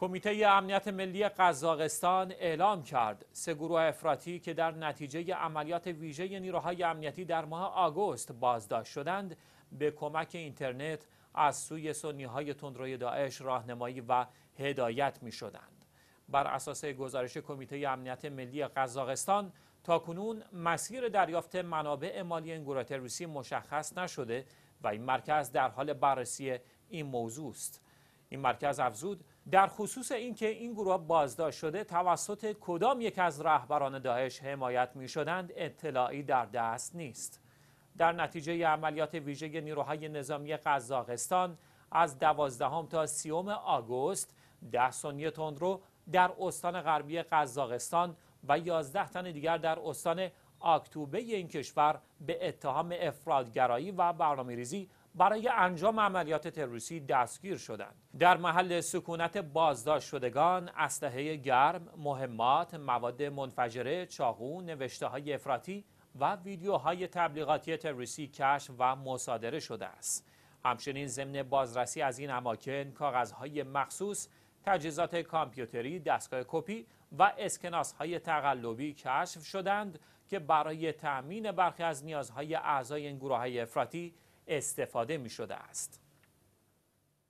کمیته امنیت ملی قزاقستان اعلام کرد سه گروه افراطی که در نتیجه عملیات ویژه نیروهای امنیتی در ماه آگوست بازداشت شدند به کمک اینترنت از سوی سنی های تندروی داعش راهنمایی و هدایت می شدند. بر اساس گزارش کمیته امنیت ملی قزاقستان تا کنون مسیر دریافت منابع مالی گروه روسی مشخص نشده و این مرکز در حال بررسی این موضوع است. این مرکز افزود در خصوص اینکه این گروه بازداشت شده توسط کدام یک از رهبران داعش حمایت می شدند اطلاعی در دست نیست در نتیجه عملیات ویژه نیروهای نظامی قزاقستان از دوازدهم تا سیوم آگوست ده سنی تندرو در استان غربی قزاقستان و یازده تن دیگر در استان آکتوبه این کشور به اتهام افرادگرایی و برنامه ریزی برای انجام عملیات تروریستی دستگیر شدند در محل سکونت بازداشت شدگان اسلحه گرم مهمات مواد منفجره چاقو نوشته های افراطی و ویدیوهای تبلیغاتی تروریستی کشف و مصادره شده است همچنین ضمن بازرسی از این اماکن کاغذهای مخصوص تجهیزات کامپیوتری دستگاه کپی و اسکناسهای تقلبی کشف شدند که برای تأمین برخی از نیازهای اعضای این گروه های افراطی استفاده می شده است.